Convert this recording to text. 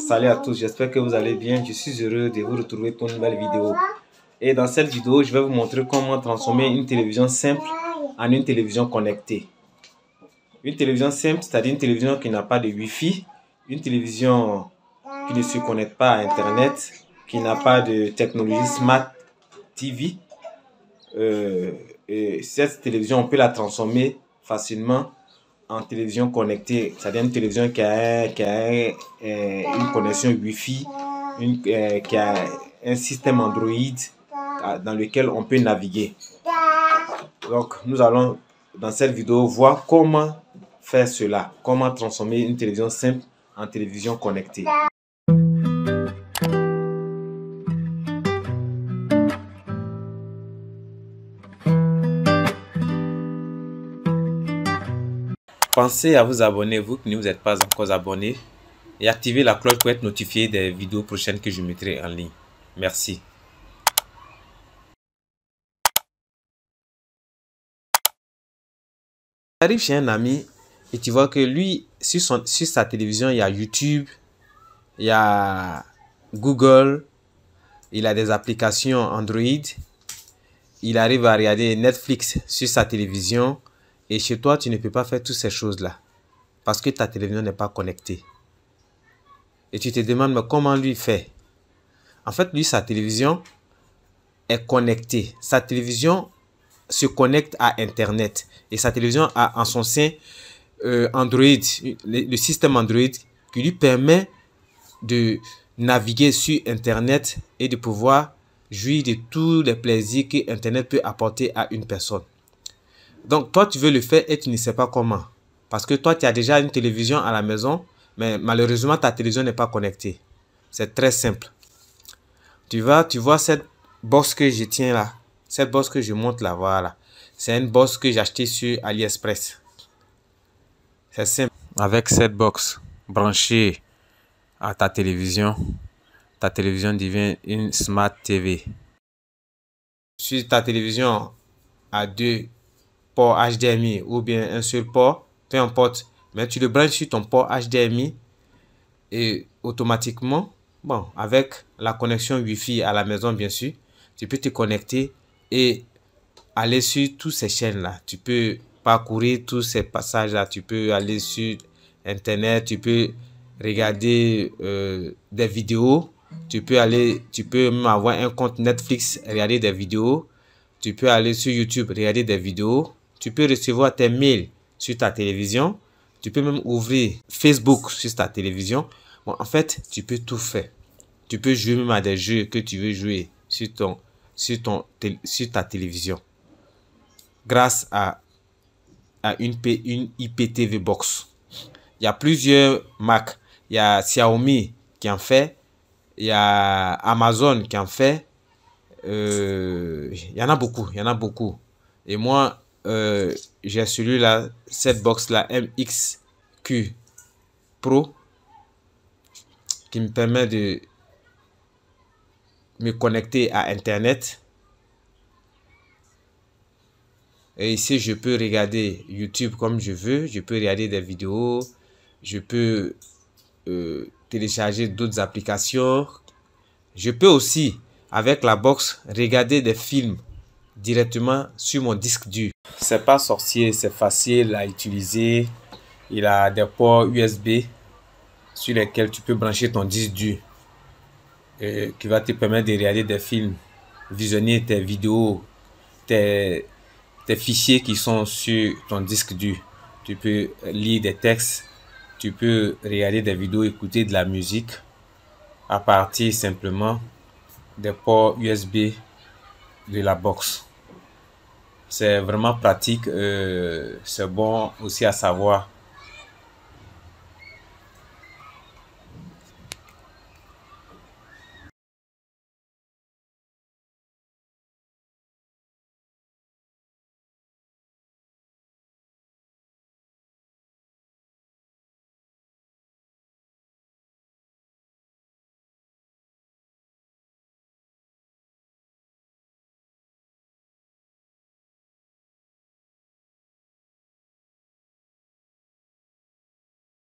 Salut à tous, j'espère que vous allez bien. Je suis heureux de vous retrouver pour une nouvelle vidéo. Et dans cette vidéo, je vais vous montrer comment transformer une télévision simple en une télévision connectée. Une télévision simple, c'est-à-dire une télévision qui n'a pas de Wi-Fi, une télévision qui ne se connecte pas à Internet, qui n'a pas de technologie Smart TV. Euh, et cette télévision, on peut la transformer facilement télévision connectée, c'est-à-dire une télévision qui a, euh, une connexion wifi une, euh, qui a un système Android dans lequel on peut naviguer. Donc, nous allons dans cette vidéo voir comment faire cela, comment transformer une télévision simple en télévision connectée. Pensez à vous abonner, vous qui ne vous êtes pas encore abonné, et activez la cloche pour être notifié des vidéos prochaines que je mettrai en ligne. Merci. Tu chez un ami et tu vois que lui, sur, son, sur sa télévision, il y a YouTube, il y a Google, il a des applications Android, il arrive à regarder Netflix sur sa télévision, et chez toi, tu ne peux pas faire toutes ces choses-là parce que ta télévision n'est pas connectée. Et tu te demandes, comment lui fait En fait, lui, sa télévision est connectée. Sa télévision se connecte à Internet. Et sa télévision a en son sein euh, Android, le système Android qui lui permet de naviguer sur Internet et de pouvoir jouir de tous les plaisirs que Internet peut apporter à une personne. Donc, toi, tu veux le faire et tu ne sais pas comment. Parce que toi, tu as déjà une télévision à la maison, mais malheureusement, ta télévision n'est pas connectée. C'est très simple. Tu vas, tu vois cette box que je tiens là. Cette box que je monte là, voilà. C'est une box que j'ai achetée sur AliExpress. C'est simple. Avec cette box branchée à ta télévision, ta télévision devient une Smart TV. Sur ta télévision à deux HDMI ou bien un seul port, peu importe. Mais tu le branches sur ton port HDMI et automatiquement, bon, avec la connexion wifi à la maison, bien sûr, tu peux te connecter et aller sur toutes ces chaînes-là. Tu peux parcourir tous ces passages-là. Tu peux aller sur Internet, tu peux regarder euh, des vidéos. Tu peux aller, tu peux même avoir un compte Netflix, regarder des vidéos. Tu peux aller sur YouTube, regarder des vidéos. Tu peux recevoir tes mails sur ta télévision. Tu peux même ouvrir Facebook sur ta télévision. en fait, tu peux tout faire. Tu peux jouer même à des jeux que tu veux jouer sur, ton, ton, sur ta télévision. Grâce à, à une, une IPTV box. Il y a plusieurs marques. Il y a Xiaomi qui en fait. Il y a Amazon qui en fait. Euh, il y en a beaucoup, il y en a beaucoup. Et moi, euh, j'ai celui-là, cette box-là, MXQ Pro, qui me permet de me connecter à Internet. Et ici, je peux regarder YouTube comme je veux. Je peux regarder des vidéos. Je peux euh, télécharger d'autres applications. Je peux aussi, avec la box, regarder des films directement sur mon disque dur. C'est pas sorcier, c'est facile à utiliser. Il a des ports USB sur lesquels tu peux brancher ton disque dur qui va te permettre de regarder des films, visionner tes vidéos, tes, fichiers qui sont sur ton disque dur. Tu peux lire des textes, tu peux regarder des vidéos, écouter de la musique à partir simplement des ports USB de la boxe. C'est vraiment pratique, euh, c'est bon aussi à savoir